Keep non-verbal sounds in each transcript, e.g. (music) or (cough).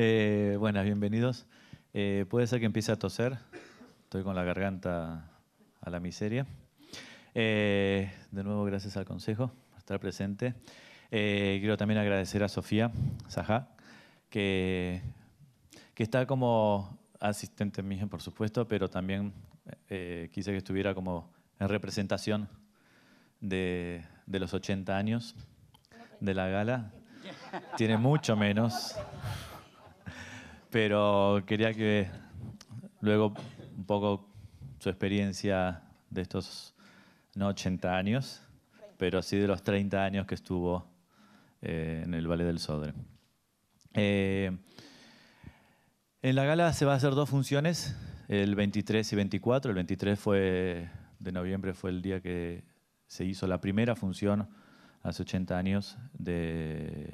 Eh, buenas, bienvenidos. Eh, puede ser que empiece a toser. Estoy con la garganta a la miseria. Eh, de nuevo, gracias al consejo por estar presente. quiero también agradecer a Sofía saja que, está como asistente mía, por supuesto, pero también quise que estuviera como en representación de, de los 80 años de la gala. Tiene mucho menos. Pero quería que luego un poco su experiencia de estos, no 80 años, pero sí de los 30 años que estuvo eh, en el Valle del Sodre. Eh, en la gala se va a hacer dos funciones, el 23 y 24. El 23 fue, de noviembre fue el día que se hizo la primera función hace 80 años de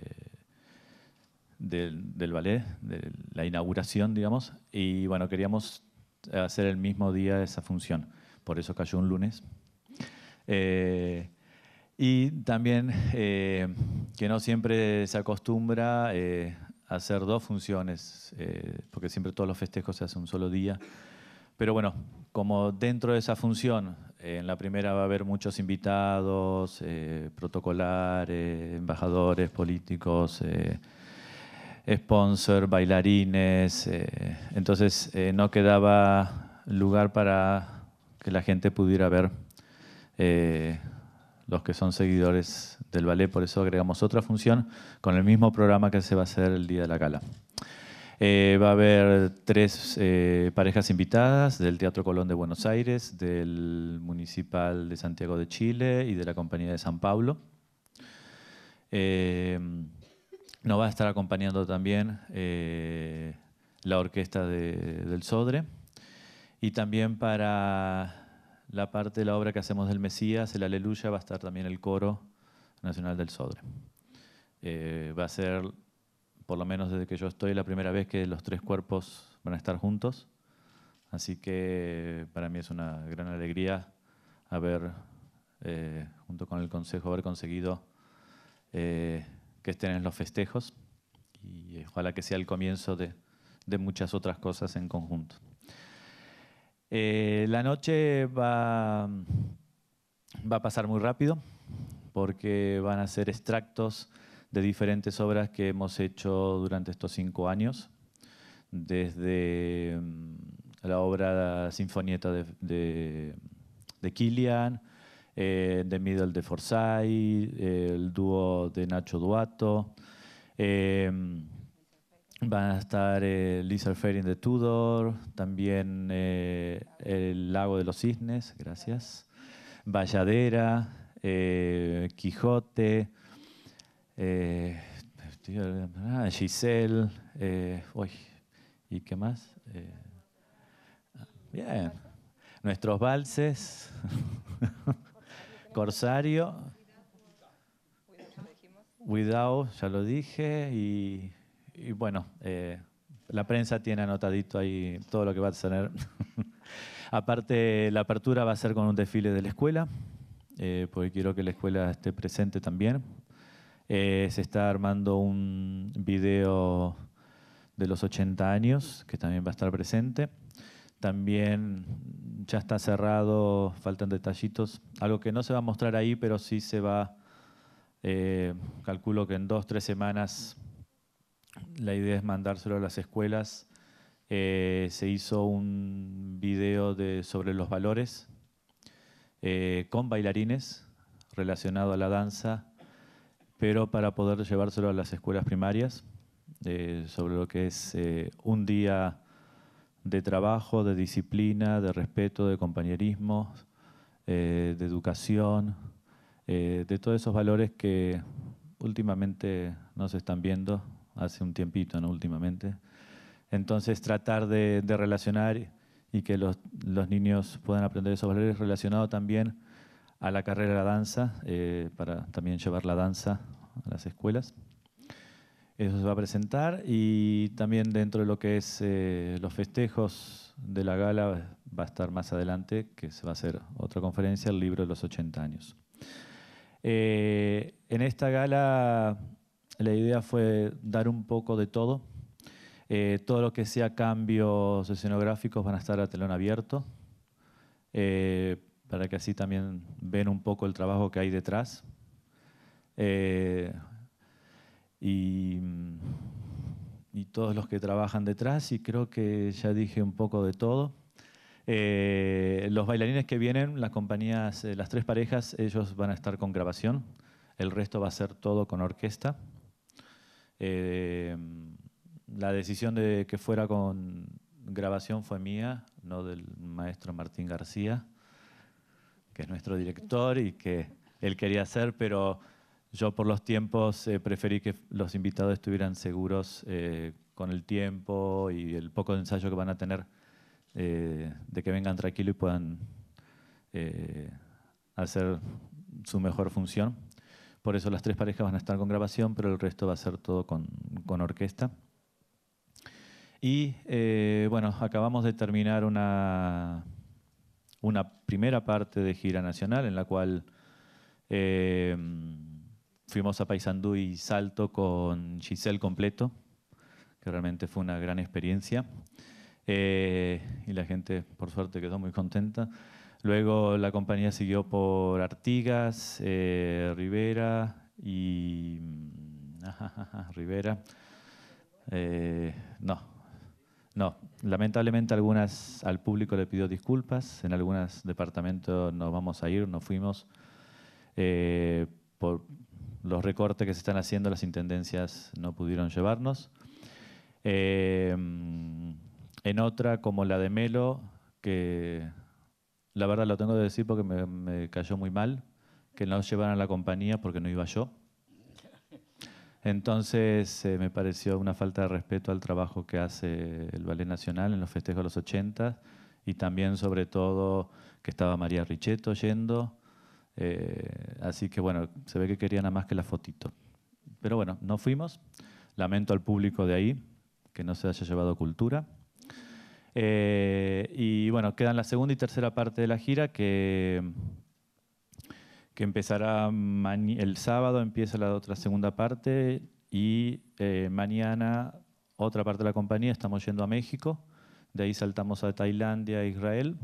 del, ballet, de la inauguración, digamos, y bueno, queríamos hacer el mismo día esa función, por eso cayó un lunes. Eh, y también eh, que no siempre se acostumbra a eh, hacer dos funciones, porque siempre todos los festejos se hacen un solo día. Pero bueno, como dentro de esa función, en la primera va a haber muchos invitados, protocolares, embajadores, políticos sponsor, bailarines, eh, entonces eh, no quedaba lugar para que la gente pudiera ver eh, los que son seguidores del ballet, por eso agregamos otra función con el mismo programa que se va a hacer el día de la gala. va a haber tres parejas invitadas del Teatro Colón de Buenos Aires, del Municipal de Santiago de Chile y de la Compañía de San Pablo. Nos va a estar acompañando también eh, la orquesta del Sodre. Y también para la parte de la obra que hacemos del Mesías, el Aleluya, va a estar también el coro nacional del Sodre. Eh, va a ser, por lo menos desde que yo estoy, la primera vez que los tres cuerpos van a estar juntos. Así que para mí es una gran alegría haber, eh, junto con el Consejo, haber conseguido que estén en los festejos y ojalá que sea el comienzo de, muchas otras cosas en conjunto. Eh, la noche va, a pasar muy rápido porque van a ser extractos de diferentes obras que hemos hecho durante estos cinco años, desde mm, la obra Sinfonieta de, de, de Kilian, eh, The Middle de Forsyth, el dúo de Nacho Duato. Em, van a estar Lizard Fair de Tudor, también eh, El Lago de los Cisnes, gracias. Valladera, eh, Quijote, ah, Giselle, uy, ¿y qué más? Ah, bien, nuestros valses. (laughs) Corsario. Cuidado, ya lo dije. Y, bueno, eh, la prensa tiene anotadito ahí todo lo que va a tener. (laughs) Aparte, la apertura va a ser con un desfile de la escuela, eh, porque quiero que la escuela esté presente también. Eh, se está armando un video de los 80 años, que también va a estar presente. También ya está cerrado, faltan detallitos. Algo que no se va a mostrar ahí, pero sí se va, eh, calculo que en dos, tres semanas, la idea es mandárselo a las escuelas. Eh, se hizo un video de, sobre los valores eh, con bailarines relacionado a la danza, pero para poder llevárselo a las escuelas primarias, sobre lo que es un día de trabajo, de disciplina, de respeto, de compañerismo, eh, de educación, eh, de todos esos valores que últimamente no se están viendo, hace un tiempito, ¿no? Últimamente. Entonces tratar de, relacionar y que los, niños puedan aprender esos valores relacionados también a la carrera de la danza, eh, para también llevar la danza a las escuelas. Eso se va a presentar y también dentro de lo que es eh, los festejos de la gala va a estar más adelante, que se va a hacer otra conferencia, el libro de los 80 años. Eh, en esta gala la idea fue dar un poco de todo. Eh, todo lo que sea cambios escenográficos van a estar a telón abierto, para que así también ven un poco el trabajo que hay detrás y, todos los que trabajan detrás y creo que ya dije un poco de todo. Eh, los bailarines que vienen, las compañías, eh, las tres parejas, ellos van a estar con grabación. El resto va a ser todo con orquesta. Eh, la decisión de que fuera con grabación fue mía, no del maestro Martín García, que es nuestro director y que él quería hacer, pero yo por los tiempos eh, preferí que los invitados estuvieran seguros eh, con el tiempo y el poco ensayo que van a tener, eh, de que vengan tranquilo y puedan hacer su mejor función. Por eso las tres parejas van a estar con grabación, pero el resto va a ser todo con, orquesta. Y bueno, acabamos de terminar una, una primera parte de gira nacional en la cual fuimos a Paysandú y Salto con Giselle completo, que realmente fue una gran experiencia. Eh, y la gente, por suerte, quedó muy contenta. Luego la compañía siguió por Artigas, eh, Rivera y... Mm, (laughs) Rivera. Eh, no, no. Lamentablemente algunas al público le pidió disculpas. En algunos departamentos nos vamos a ir, nos fuimos por los recortes que se están haciendo, las intendencias no pudieron llevarnos. Eh, en otra, como la de Melo, que la verdad lo tengo que decir porque me, cayó muy mal, que no llevaran a la compañía porque no iba yo. Entonces eh, me pareció una falta de respeto al trabajo que hace el Ballet Nacional en los festejos de los 80 y también sobre todo que estaba María Richeto yendo, eh, así que bueno, se ve que quería nada más que la fotito. Pero bueno, no fuimos. Lamento al público de ahí que no se haya llevado cultura. Eh, y bueno, quedan la segunda y tercera parte de la gira que, que empezará el sábado, empieza la otra segunda parte y eh, mañana otra parte de la compañía, estamos yendo a México, de ahí saltamos a Tailandia, e Israel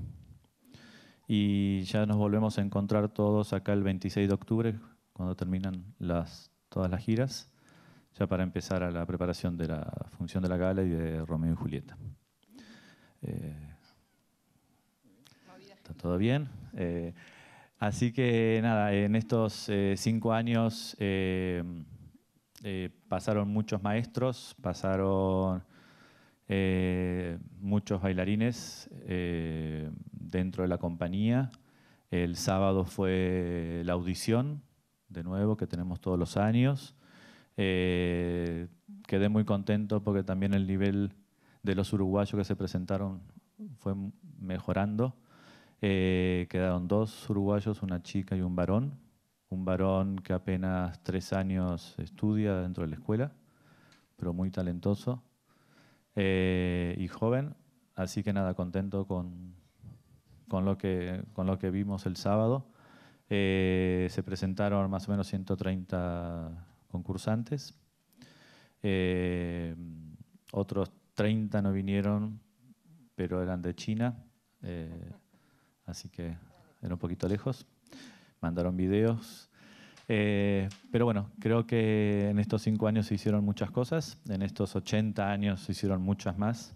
y ya nos volvemos a encontrar todos acá el 26 de octubre, cuando terminan todas las giras, ya para empezar a la preparación de la función de la gala y de Romeo y Julieta. Eh, ¿Está todo bien? Eh, así que nada, en estos eh, cinco años pasaron muchos maestros, pasaron muchos bailarines dentro de la compañía. El sábado fue la audición, de nuevo, que tenemos todos los años. Eh, quedé muy contento porque también el nivel de los uruguayos que se presentaron fue mejorando. Eh, quedaron dos uruguayos, una chica y un varón. Un varón que apenas tres años estudia dentro de la escuela, pero muy talentoso eh, y joven. Así que nada, contento con, con lo que, con lo que vimos el sábado. Eh, se presentaron más o menos 130 concursantes. Eh, otros 30 no vinieron, pero eran de China, eh, así que era un poquito lejos. Mandaron videos. pero bueno, creo que en estos cinco años se hicieron muchas cosas, en estos 80 años se hicieron muchas más.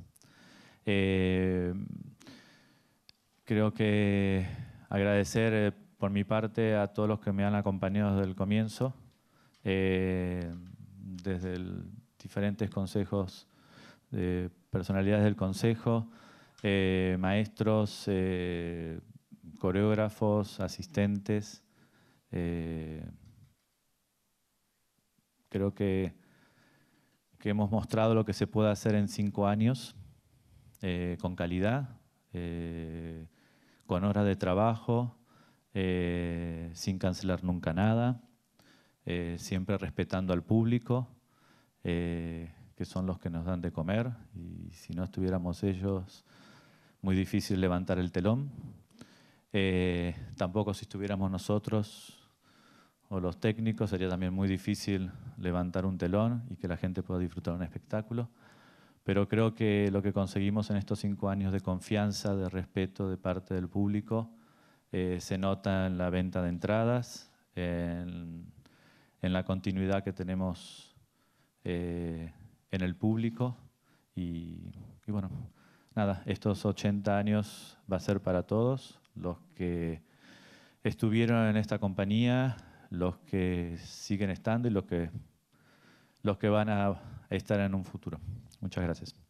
Creo que agradecer eh, por mi parte a todos los que me han acompañado desde el comienzo, eh, desde diferentes consejos personalidades del consejo, eh, maestros, coreógrafos, asistentes. creo que, que hemos mostrado lo que se puede hacer en cinco años con calidad con horas de trabajo, eh, sin cancelar nunca nada, eh, siempre respetando al público, eh, que son los que nos dan de comer, y si no estuviéramos ellos, muy difícil levantar el telón. tampoco si estuviéramos nosotros o los técnicos, sería también muy difícil levantar un telón y que la gente pueda disfrutar un espectáculo pero creo que lo que conseguimos en estos cinco años de confianza, de respeto de parte del público, eh, se nota en la venta de entradas, en, la continuidad que tenemos eh, en el público y, bueno, nada, estos 80 años va a ser para todos, los que estuvieron en esta compañía, los que siguen estando y los que, los que van a estar en un futuro. Muchas gracias.